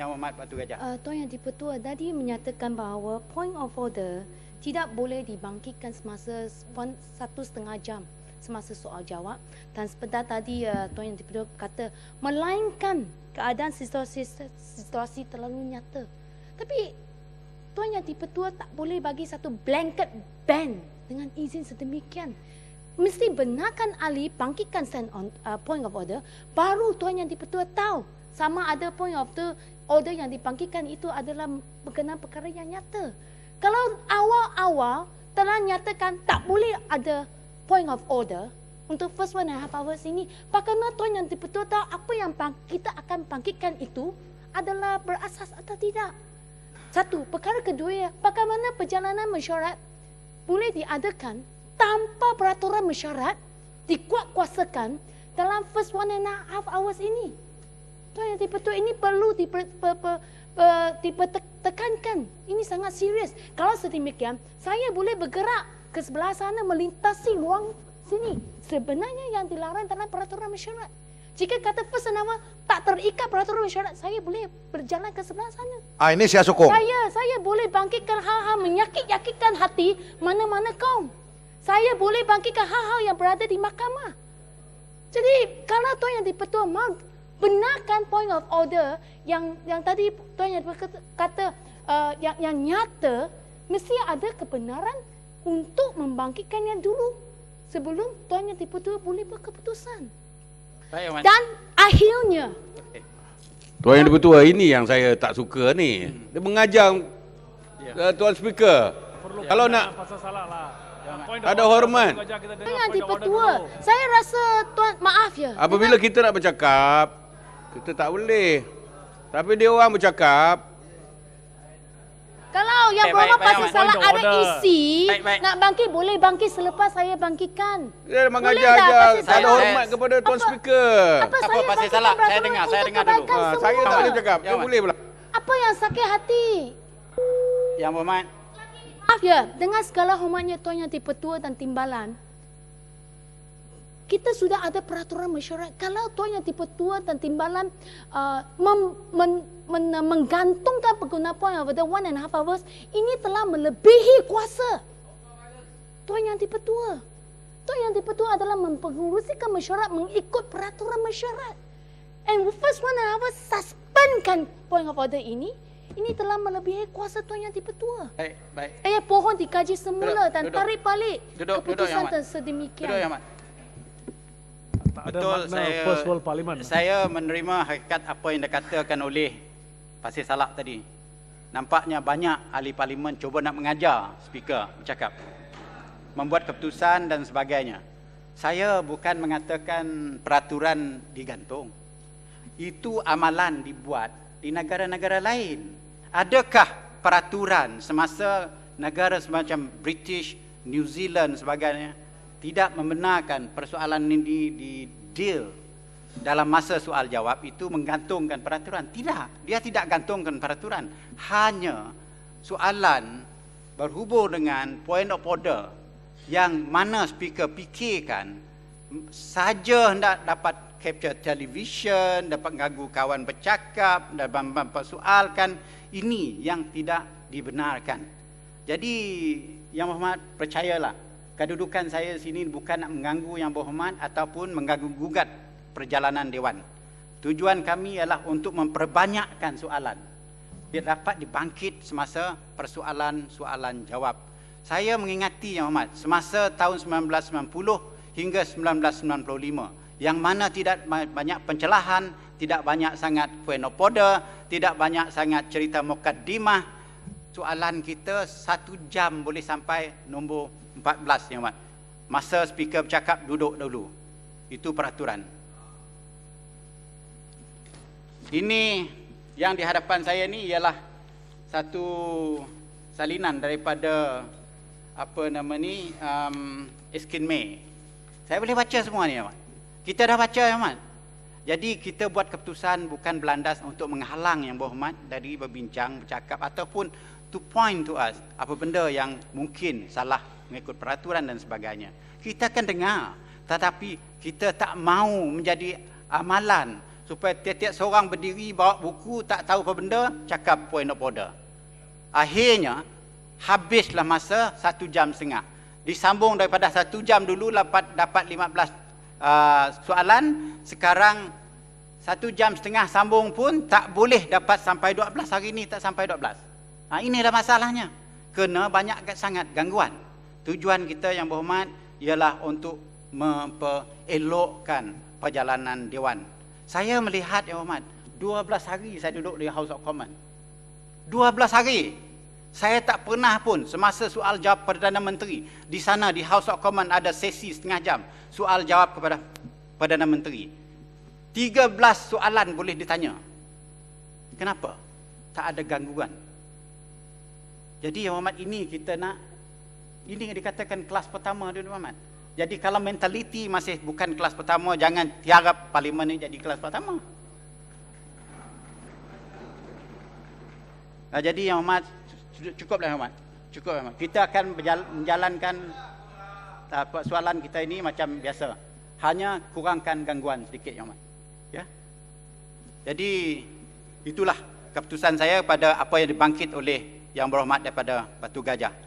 Yang Muhammad Batu Gajah. Uh, Tuan Yang Dipertua tadi menyatakan bahawa point of order tidak boleh dibangkitkan semasa satu setengah jam semasa soal jawab dan sebentar tadi uh, Tuan Yang Dipertua kata melainkan keadaan situasi, situasi terlalu nyata. Tapi Tuan Yang Dipertua tak boleh bagi satu blanket ban dengan izin sedemikian. Mesti benarkan Ali bangkitkan stand on, uh, point of order baru Tuan Yang Dipertua tahu sama ada point of the order yang dipanggilkan itu adalah berkenaan perkara yang nyata. Kalau awal-awal telah nyatakan tak boleh ada point of order untuk first one and half hours ini, bagaimana tuan yang betul tahu apa yang kita akan panggilkan itu adalah berasas atau tidak? Satu, perkara kedua, bagaimana perjalanan mesyuarat boleh diadakan tanpa peraturan mesyuarat dikuatkuasakan dalam first one and a half hours ini? Tuan yang tipe tu ini perlu per tekankan. Ini sangat serius. Kalau sedemikian, saya boleh bergerak ke sebelah sana melintasi ruang sini. Sebenarnya yang dilarang dalam peraturan masyarakat. Jika kata first nama tak terikat peraturan masyarakat, saya boleh berjalan ke sebelah sana. Ah, ini saya sokong. Saya, saya boleh bangkitkan hal-hal menyakit-yakitkan hati mana-mana kaum. Saya boleh bangkitkan hal-hal yang berada di mahkamah. Jadi kalau tuan yang dipetua mau benarkan point of order yang yang tadi tuan yang kata uh, yang yang nyata mesti ada kebenaran untuk membangkitkan yang dulu sebelum tuan yang tipu tu boleh buat keputusan. Dan akhirnya Tuan Yang Dipertua, ini yang saya tak suka ni. Hmm. Dia mengajar ya. Uh, tuan Speaker. Perlukan Kalau nak, lah. ada hormat. Tuan Yang Dipertua, saya rasa Tuan, maaf ya. Apabila kita nak bercakap, kita tak boleh. Tapi dia orang bercakap. Kalau yang baik, berapa baik, pasal salah baik, ada order. isi, baik, baik. nak bangkit boleh bangkit selepas saya bangkitkan. Ya, memang ajar aja. ada hormat kepada apa, Speaker. Apa, apa, apa pasal salah? Saya dengar, saya dengar dulu. Ha, saya tak boleh cakap. Ya, boleh pula. Apa yang sakit hati? Yang berhormat. Maaf ya, dengan segala hormatnya Tuan Yang Tipe Tua dan Timbalan, kita sudah ada peraturan masyarakat. Kalau tuan yang tipe tua dan timbalan uh, mem, men, men, men, uh, menggantungkan pengguna poin over the one and a half hours, ini telah melebihi kuasa. Tuan yang tipe tua. Tuan yang tipe tua adalah mempenguruskan masyarakat mengikut peraturan masyarakat. And first one and half hours, suspendkan poin of order ini. Ini telah melebihi kuasa tuan yang tipe tua. Baik, baik. Eh, pohon dikaji semula duduk, dan tarik balik duduk, keputusan duduk, yang sedemikian. Duduk, tak betul, makna saya, first world parliament. Saya menerima hakikat apa yang dikatakan oleh Pasir Salak tadi. Nampaknya banyak ahli parlimen cuba nak mengajar speaker bercakap. Membuat keputusan dan sebagainya. Saya bukan mengatakan peraturan digantung. Itu amalan dibuat di negara-negara lain. Adakah peraturan semasa negara semacam British, New Zealand sebagainya tidak membenarkan persoalan ini di, di deal dalam masa soal jawab itu menggantungkan peraturan. Tidak, dia tidak gantungkan peraturan. Hanya soalan berhubung dengan point of order yang mana speaker fikirkan saja hendak dapat capture television, dapat mengganggu kawan bercakap dan mempersoalkan ini yang tidak dibenarkan. Jadi yang Muhammad percayalah kedudukan saya di sini bukan nak mengganggu yang berhormat ataupun mengganggu-gugat perjalanan Dewan. Tujuan kami ialah untuk memperbanyakkan soalan. Biar dapat dibangkit semasa persoalan-soalan jawab. Saya mengingati yang amat, semasa tahun 1990 hingga 1995, yang mana tidak banyak pencelahan, tidak banyak sangat fenopoda, tidak banyak sangat cerita mukaddimah, soalan kita satu jam boleh sampai nombor 14 yang buat. Masa speaker bercakap duduk dulu. Itu peraturan. Ini yang di hadapan saya ni ialah satu salinan daripada apa nama ni um, Eskin May. Saya boleh baca semua ni Ahmad. Kita dah baca Ahmad. Jadi kita buat keputusan bukan berlandas untuk menghalang yang berhormat dari berbincang, bercakap ataupun to point to us apa benda yang mungkin salah mengikut peraturan dan sebagainya. Kita akan dengar tetapi kita tak mau menjadi amalan supaya tiap-tiap seorang berdiri bawa buku tak tahu apa benda cakap point of order. Akhirnya habislah masa satu jam setengah. Disambung daripada satu jam dulu dapat dapat 15 uh, soalan sekarang satu jam setengah sambung pun tak boleh dapat sampai 12 hari ini tak sampai 12. Ha, adalah masalahnya. Kena banyak sangat gangguan. Tujuan kita yang berhormat ialah untuk memperelokkan perjalanan Dewan. Saya melihat yang berhormat, 12 hari saya duduk di House of Commons. 12 hari. Saya tak pernah pun semasa soal jawab Perdana Menteri. Di sana di House of Commons ada sesi setengah jam soal jawab kepada Perdana Menteri. 13 soalan boleh ditanya. Kenapa? Tak ada gangguan. Jadi yang berhormat ini kita nak ini yang dikatakan kelas pertama Dr. Muhammad. Jadi kalau mentaliti masih bukan kelas pertama, jangan tiarap parlimen ini jadi kelas pertama. Nah, jadi yang Muhammad, cukup lah Muhammad. Cukup Muhammad. Kita akan menjalankan ah, soalan kita ini macam biasa. Hanya kurangkan gangguan sedikit Muhammad. Ya? Jadi itulah keputusan saya pada apa yang dibangkit oleh Yang Berhormat daripada Batu Gajah.